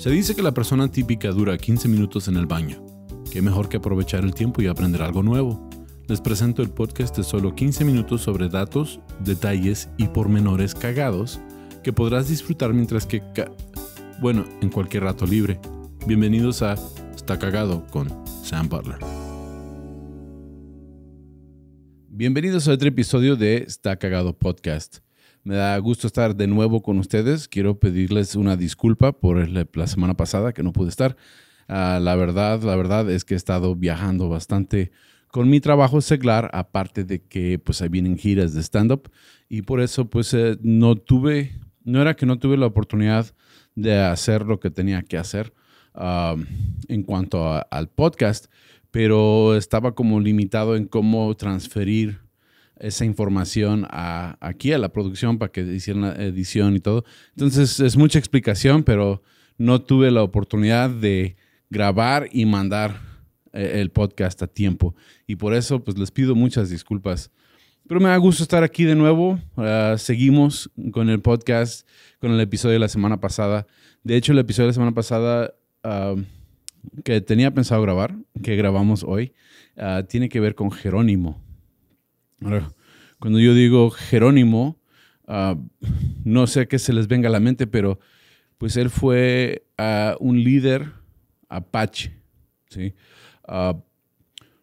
Se dice que la persona típica dura 15 minutos en el baño. Qué mejor que aprovechar el tiempo y aprender algo nuevo. Les presento el podcast de solo 15 minutos sobre datos, detalles y pormenores cagados que podrás disfrutar mientras que... bueno, en cualquier rato libre. Bienvenidos a Está Cagado con Sam Butler. Bienvenidos a otro episodio de Está Cagado Podcast. Me da gusto estar de nuevo con ustedes. Quiero pedirles una disculpa por la semana pasada que no pude estar. Ah, la verdad, la verdad es que he estado viajando bastante con mi trabajo seglar, aparte de que pues ahí vienen giras de stand-up y por eso pues eh, no tuve, no era que no tuve la oportunidad de hacer lo que tenía que hacer ah, en cuanto al podcast, pero estaba como limitado en cómo transferir esa información aquí a la producción para que hicieran la edición y todo. Entonces es mucha explicación, pero no tuve la oportunidad de grabar y mandar eh, el podcast a tiempo. Y por eso pues les pido muchas disculpas. Pero me da gusto estar aquí de nuevo. Ah, seguimos con el podcast, con el episodio de la semana pasada. De hecho, el episodio de la semana pasada que tenía pensado grabar, que grabamos hoy, ah, tiene que ver con Jerónimo. Cuando yo digo Jerónimo, ah, no sé qué se les venga a la mente, pero pues él fue ah, un líder apache. Ah,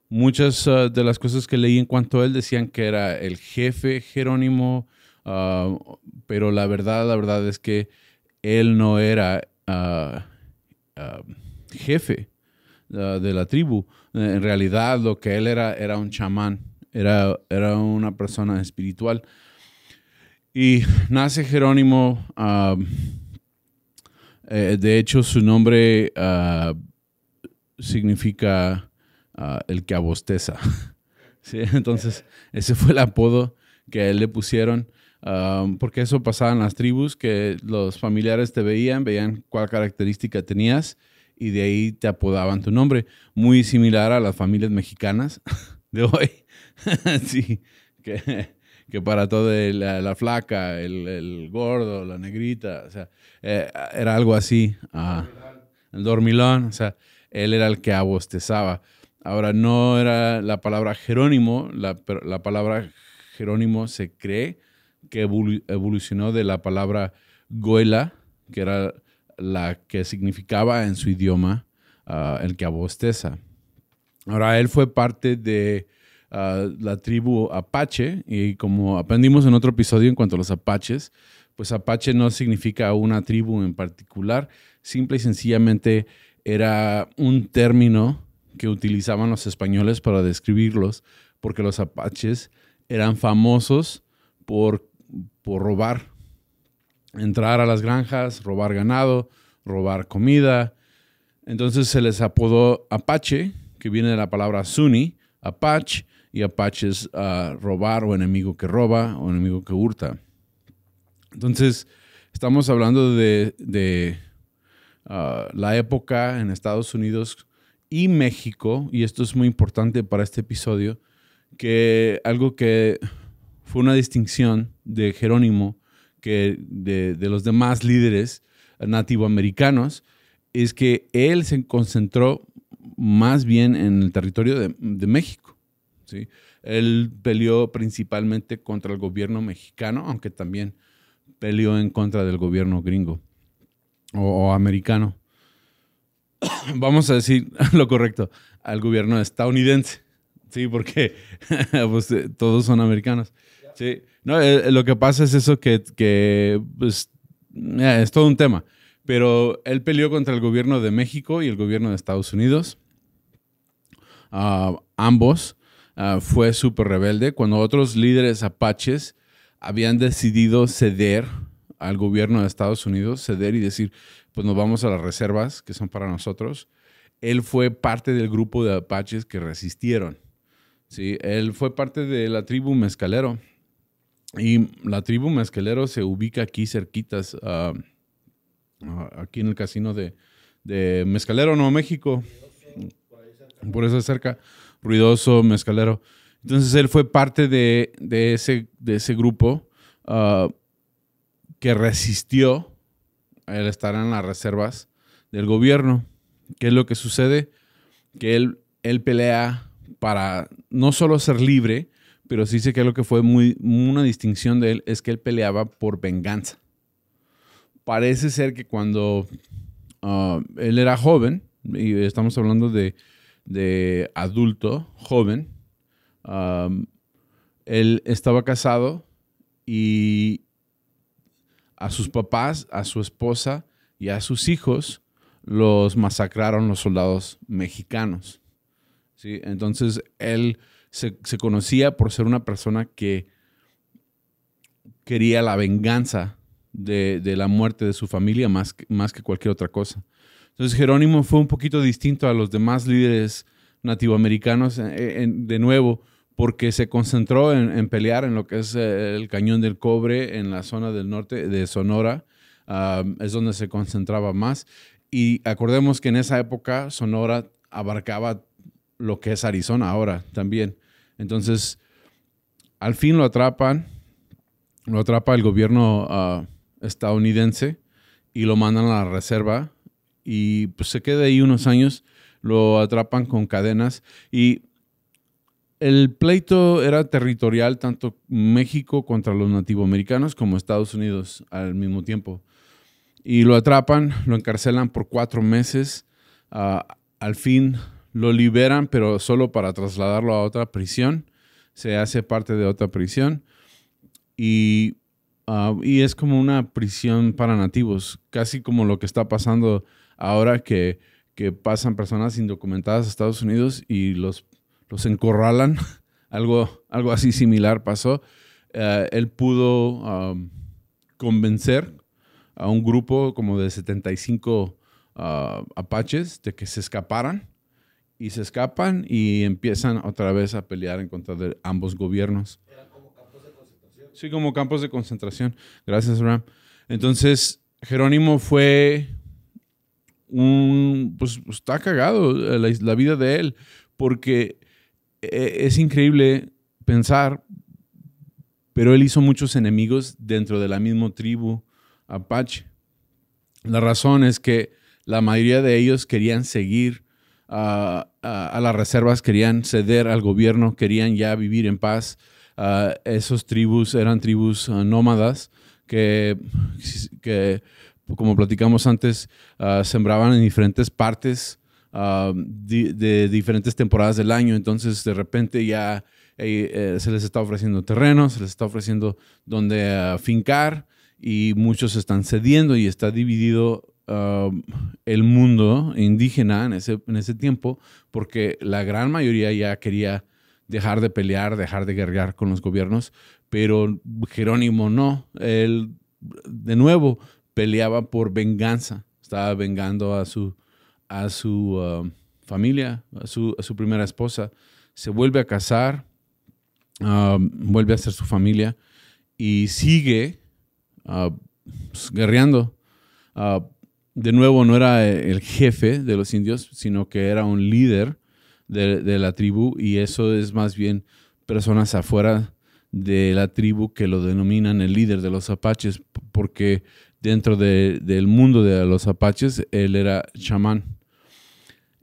muchas de las cosas que leí en cuanto a él decían que era el jefe Jerónimo, pero la verdad, la verdad es que él no era jefe de la tribu. En realidad lo que él era era un chamán era, una persona espiritual. Y nace Jerónimo, eh, de hecho su nombre ah, significa ah, el que abosteza. Entonces, ese fue el apodo que a él le pusieron, porque eso pasaba en las tribus, que los familiares te veían, veían cuál característica tenías y de ahí te apodaban tu nombre, muy similar a las familias mexicanas. de hoy. sí, que, que, para todo la, flaca, el, gordo, la negrita, sea, eh, era algo así. Ah, el dormilón, o sea, él era el que abostezaba. Ahora, no era la palabra Jerónimo, la, la palabra Jerónimo se cree que evolucionó de la palabra goela, que era la que significaba en su idioma ah, el que abosteza. Ahora, él fue parte de ah, la tribu Apache y como aprendimos en otro episodio en cuanto a los Apaches, pues Apache no significa una tribu en particular, simple y sencillamente era un término que utilizaban los españoles para describirlos, porque los apaches eran famosos por, por robar, entrar a las granjas, robar ganado, robar comida. Entonces se les apodó apache viene de la palabra Sunni, Apache, y Apache es ah, robar o enemigo que roba o enemigo que hurta. Entonces, estamos hablando de, ah, la época en Estados Unidos y México, y esto es muy importante para este episodio, que algo que fue una distinción de Jerónimo que de, de los demás líderes nativoamericanos es que él se concentró más bien en el territorio de, México. ¿sí? Él peleó principalmente contra el gobierno mexicano, aunque también peleó en contra del gobierno gringo o, americano. Vamos a decir lo correcto, al gobierno estadounidense, sí, porque pues, eh, todos son americanos. Sí, no, eh, lo que pasa es eso que, pues, eh, es todo un tema. Pero él peleó contra el gobierno de México y el gobierno de Estados Unidos. Ah, ambos. Ah, fue súper rebelde cuando otros líderes apaches habían decidido ceder al gobierno de Estados Unidos, ceder y decir, pues nos vamos a las reservas que son para nosotros. Él fue parte del grupo de apaches que resistieron. ¿sí? Él fue parte de la tribu mezcalero. Y la tribu mezcalero se ubica aquí cerquitas. a... Ah, aquí en el casino de, de Mezcalero, Nuevo México. Por eso cerca, ruidoso, mezcalero. Entonces él fue parte de, ese, de ese grupo ah, que resistió el estar en las reservas del gobierno. ¿Qué es lo que sucede? Que él, él pelea para no solo ser libre, pero sí sé que lo que fue muy, una distinción de él es que él peleaba por venganza parece ser que cuando ah, él era joven, y estamos hablando de, adulto, joven, él estaba casado y a sus papás, a su esposa y a sus hijos los masacraron los soldados mexicanos. Entonces él se conocía por ser una persona que quería la venganza de, la muerte de su familia más, más que cualquier otra cosa. Entonces Jerónimo fue un poquito distinto a los demás líderes nativoamericanos, eh, de nuevo, porque se concentró en, pelear en lo que es eh, el cañón del cobre en la zona del norte de Sonora, es donde se concentraba más. Y acordemos que en esa época Sonora abarcaba lo que es Arizona ahora también. Entonces, al fin lo atrapan, lo atrapa el gobierno ah, estadounidense y lo mandan a la reserva y pues se queda ahí unos años, lo atrapan con cadenas y el pleito era territorial tanto México contra los nativoamericanos como Estados Unidos al mismo tiempo. Y lo atrapan, lo encarcelan por cuatro meses, ah, al fin lo liberan, pero solo para trasladarlo a otra prisión, se hace parte de otra prisión y Ah, y es como una prisión para nativos, casi como lo que está pasando ahora que, pasan personas indocumentadas a Estados Unidos y los, los encorralan. algo, algo así similar pasó. Eh, él pudo convencer a un grupo como de 75 ah, apaches de que se escaparan y se escapan y empiezan otra vez a pelear en contra de ambos gobiernos. Sí, como campos de concentración. Gracias, Ram. Entonces, Jerónimo fue un... Pues, pues está cagado eh, la, vida de él, porque eh, es increíble pensar, pero él hizo muchos enemigos dentro de la misma tribu apache. La razón es que la mayoría de ellos querían seguir a, a, las reservas, querían ceder al gobierno, querían ya vivir en paz. Ah, esos tribus eran tribus ah, nómadas que, que, como platicamos antes, ah, sembraban en diferentes partes de diferentes temporadas del año. Entonces, de repente ya eh, eh, se les está ofreciendo terreno, se les está ofreciendo donde fincar y muchos están cediendo y está dividido el mundo indígena en ese, en ese tiempo porque la gran mayoría ya quería dejar de pelear, dejar de guerrear con los gobiernos, pero Jerónimo no, él de nuevo peleaba por venganza, estaba vengando a su, a su um, familia, a su, su, primera esposa, se vuelve a casar, um, vuelve a ser su familia y sigue uh, pues, guerreando. Uh, de nuevo, no era el jefe de los indios, sino que era un líder de, la tribu y eso es más bien personas afuera de la tribu que lo denominan el líder de los apaches, porque dentro del mundo de los apaches él era chamán.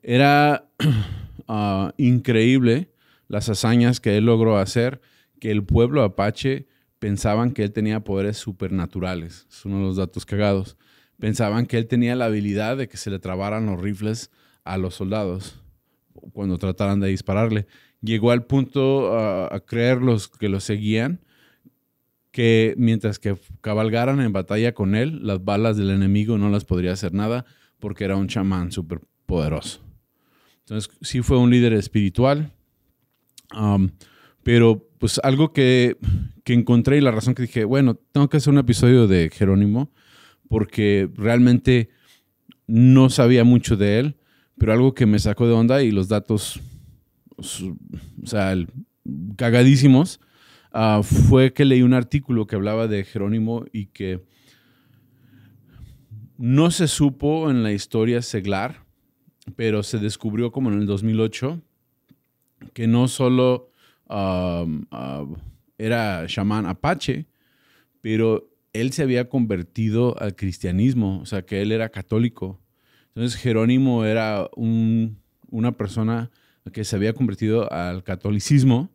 Era ah, increíble las hazañas que él logró hacer, que el pueblo apache pensaban que él tenía poderes supernaturales, es uno de los datos cagados. Pensaban que él tenía la habilidad de que se le trabaran los rifles a los soldados cuando trataran de dispararle. Llegó al punto a, creer los que lo seguían que mientras que cabalgaran en batalla con él, las balas del enemigo no las podría hacer nada porque era un chamán súper poderoso. Entonces, sí fue un líder espiritual, um, pero pues algo que, que, encontré y la razón que dije, bueno, tengo que hacer un episodio de Jerónimo porque realmente no sabía mucho de él, pero algo que me sacó de onda y los datos, o sea, cagadísimos, ah, fue que leí un artículo que hablaba de Jerónimo y que no se supo en la historia seglar, pero se descubrió como en el 2008 que no solo era chamán apache, pero él se había convertido al cristianismo, o sea, que él era católico entonces Jerónimo era una persona que se había convertido al catolicismo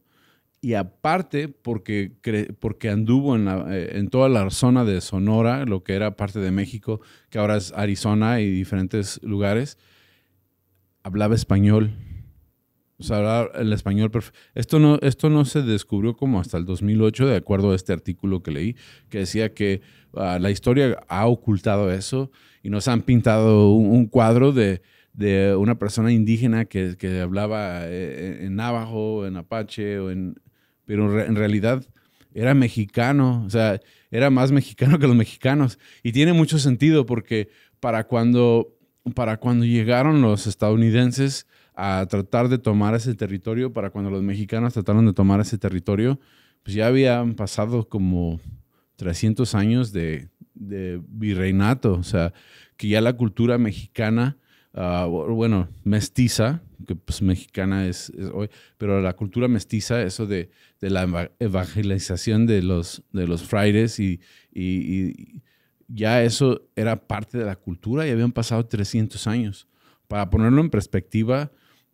y aparte porque, porque anduvo en, eh, en, toda la zona de Sonora, lo que era parte de México, que ahora es Arizona y diferentes lugares, hablaba español o hablar el español perfecto. Esto no, esto no se descubrió como hasta el 2008, de acuerdo a este artículo que leí, que decía que ah, la historia ha ocultado eso y nos han pintado un, cuadro de, una persona indígena que, hablaba eh, eh, en, navajo, en apache, o en, pero en realidad era mexicano, o sea, era más mexicano que los mexicanos. Y tiene mucho sentido porque para cuando, para cuando llegaron los estadounidenses, a tratar de tomar ese territorio para cuando los mexicanos trataron de tomar ese territorio, pues ya habían pasado como 300 años de, virreinato, o sea, que ya la cultura mexicana, ah, bueno, mestiza, que pues mexicana es, hoy, pero la cultura mestiza, eso de, la evangelización de los, de los frailes y, y ya eso era parte de la cultura y habían pasado 300 años. Para ponerlo en perspectiva,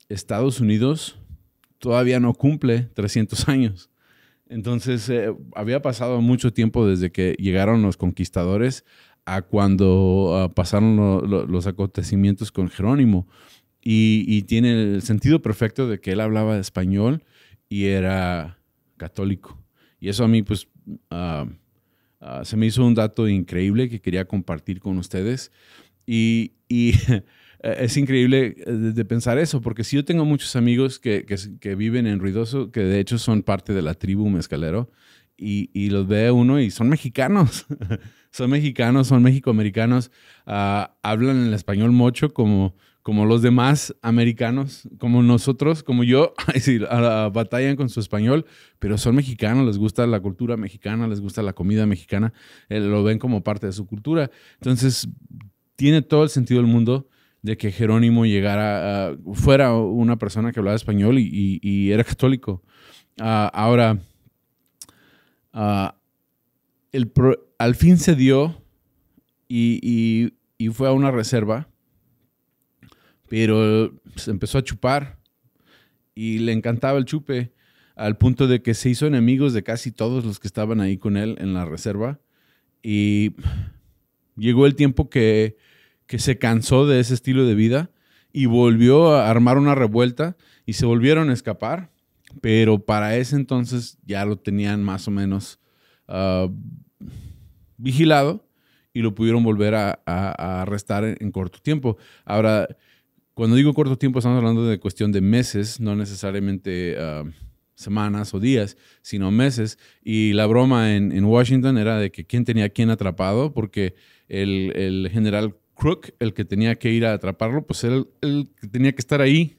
Estados Unidos todavía no cumple 300 años. Entonces, eh, había pasado mucho tiempo desde que llegaron los conquistadores a cuando ah, pasaron los acontecimientos con Jerónimo. Y, tiene el sentido perfecto de que él hablaba español y era católico. Y eso a mí, pues, ah, ah, se me hizo un dato increíble que quería compartir con ustedes. y Eh, es increíble eh, de, pensar eso, porque si yo tengo muchos amigos que, que, viven en Ruidoso, que de hecho son parte de la tribu mezcalero, y, y los ve uno y son mexicanos, son mexicanos, son mexicoamericanos, ah, hablan el español mucho como, como los demás americanos, como nosotros, como yo, es decir, batallan con su español, pero son mexicanos, les gusta la cultura mexicana, les gusta la comida mexicana, eh, lo ven como parte de su cultura. Entonces, tiene todo el sentido del mundo de que Jerónimo llegara, fuera una persona que hablaba español y, era católico. Ah, ahora, ah, al fin se dio y, fue a una reserva, pero se empezó a chupar y le encantaba el chupe al punto de que se hizo enemigos de casi todos los que estaban ahí con él en la reserva. Y llegó el tiempo que que se cansó de ese estilo de vida y volvió a armar una revuelta y se volvieron a escapar, pero para ese entonces ya lo tenían más o menos ah, vigilado y lo pudieron volver a, arrestar en, corto tiempo. Ahora, cuando digo corto tiempo, estamos hablando de cuestión de meses, no necesariamente ah, semanas o días, sino meses. Y la broma en, Washington era de que quién tenía a quién atrapado, porque el, el general Crook el que tenía que ir a atraparlo, pues él, tenía que estar ahí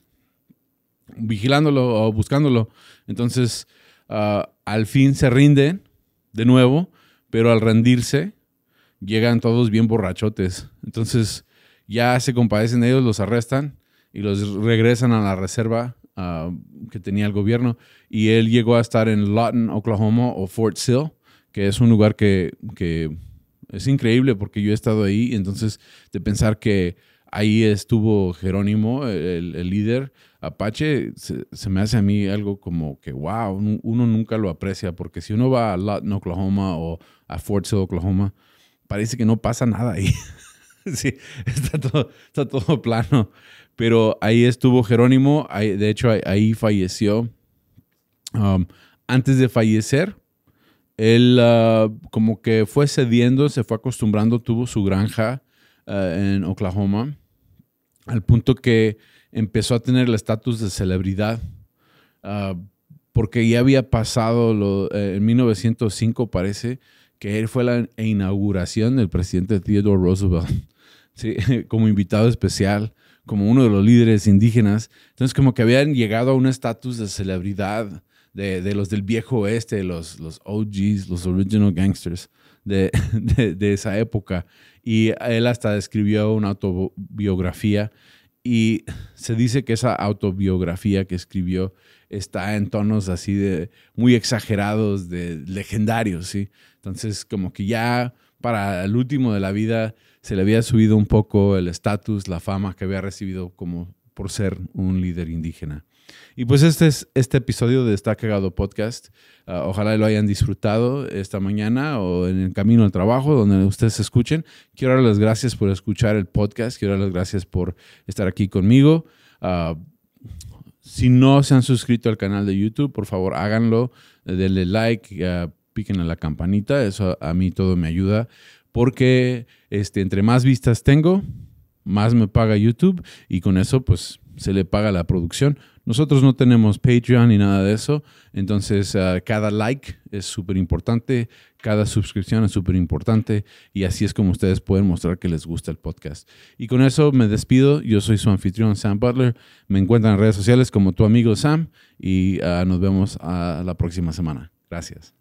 vigilándolo o buscándolo. Entonces, ah, al fin se rinden de nuevo, pero al rendirse, llegan todos bien borrachotes. Entonces, ya se compadecen ellos, los arrestan y los regresan a la reserva ah, que tenía el gobierno. Y él llegó a estar en Lawton, Oklahoma o Fort Sill, que es un lugar que es increíble porque yo he estado ahí, entonces de pensar que ahí estuvo Jerónimo, el, líder Apache, se, me hace a mí algo como que, wow, uno nunca lo aprecia, porque si uno va a Lutton, Oklahoma o a Fort Sill, Oklahoma, parece que no pasa nada ahí. sí, está todo, está todo plano. Pero ahí estuvo Jerónimo, de hecho ahí, falleció. Um, antes de fallecer, él ah, como que fue cediendo, se fue acostumbrando, tuvo su granja ah, en Oklahoma, al punto que empezó a tener el estatus de celebridad, ah, porque ya había pasado, eh, en 1905 parece, que él fue la inauguración del presidente Theodore Roosevelt, como invitado especial, como uno de los líderes indígenas. Entonces como que habían llegado a un estatus de celebridad de, los del viejo oeste, los, OGs, los original gangsters de, esa época. Y él hasta escribió una autobiografía y se dice que esa autobiografía que escribió está en tonos así de muy exagerados, de legendarios, Entonces, como que ya para el último de la vida se le había subido un poco el estatus, la fama que había recibido como por ser un líder indígena. Y pues este es este episodio de Está Cagado Podcast. Ah, ojalá lo hayan disfrutado esta mañana o en el camino al trabajo, donde ustedes escuchen. Quiero dar las gracias por escuchar el podcast. Quiero dar las gracias por estar aquí conmigo. Ah, si no se han suscrito al canal de YouTube, por favor háganlo. Denle like, ah, piquen a la campanita. Eso a, mí todo me ayuda. Porque este, entre más vistas tengo, más me paga YouTube. Y con eso, pues se le paga la producción. Nosotros no tenemos Patreon ni nada de eso, entonces ah, cada like es súper importante, cada suscripción es súper importante y así es como ustedes pueden mostrar que les gusta el podcast. Y con eso me despido, yo soy su anfitrión Sam Butler, me encuentran en redes sociales como tu amigo Sam y ah, nos vemos a ah, la próxima semana. Gracias.